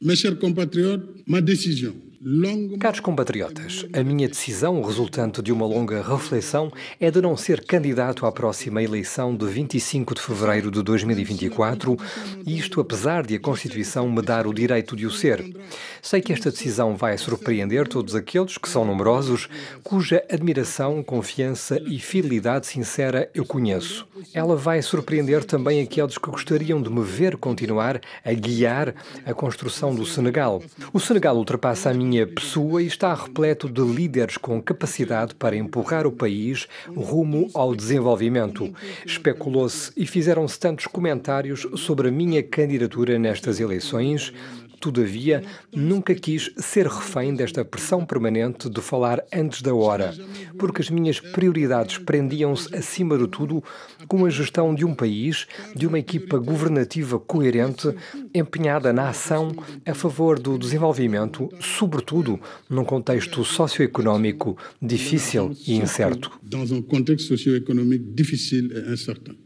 Mes chers compatriotes, ma décision Caros compatriotas, a minha decisão, resultante de uma longa reflexão, é de não ser candidato à próxima eleição de 25 de fevereiro de 2024, isto apesar de a Constituição me dar o direito de o ser. Sei que esta decisão vai surpreender todos aqueles que são numerosos, cuja admiração, confiança e fidelidade sincera eu conheço. Ela vai surpreender também aqueles que gostariam de me ver continuar a guiar a construção do Senegal. O Senegal ultrapassa a minha minha pessoa e está repleto de líderes com capacidade para empurrar o país rumo ao desenvolvimento. Especulou-se e fizeram-se tantos comentários sobre a minha candidatura nestas eleições. Todavia, nunca quis ser refém desta pressão permanente de falar antes da hora, porque as minhas prioridades prendiam-se, acima de tudo, com a gestão de um país, de uma equipa governativa coerente, empenhada na ação a favor do desenvolvimento, sobretudo sobretudo num contexto socioeconómico difícil e incerto.